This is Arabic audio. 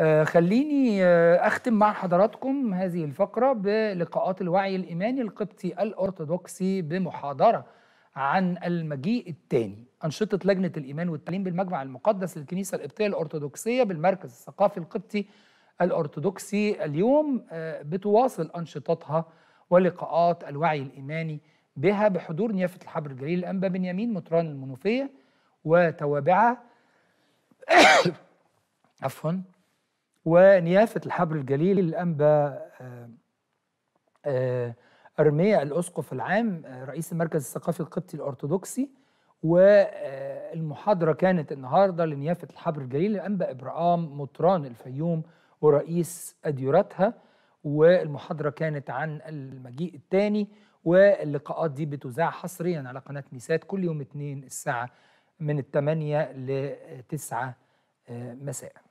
آه، خليني آه، اختم مع حضراتكم هذه الفقره بلقاءات الوعي الايماني القبطي الارثوذكسي بمحاضره عن المجيء الثاني انشطه لجنه الايمان والتعليم بالمجمع المقدس للكنيسه القبطيه الارثوذكسيه بالمركز الثقافي القبطي الارثوذكسي اليوم آه، بتواصل انشطتها ولقاءات الوعي الايماني بها بحضور نيافه الحبر الجليل الانبا بنيامين مطران المنوفيه وتوابعه عفوا ونيافة الحبر الجليل الأنبا آه، آه، أرميا الأسقف العام آه، رئيس المركز الثقافي القبطي الأرثوذكسي والمحاضرة كانت النهاردة لنيافة الحبر الجليل الأنبا إبراهام مطران الفيوم ورئيس أديرتها والمحاضرة كانت عن المجيء الثاني واللقاءات دي بتذاع حصريا على قناة ميسات كل يوم اثنين الساعة من الثمانية لتسعة مساء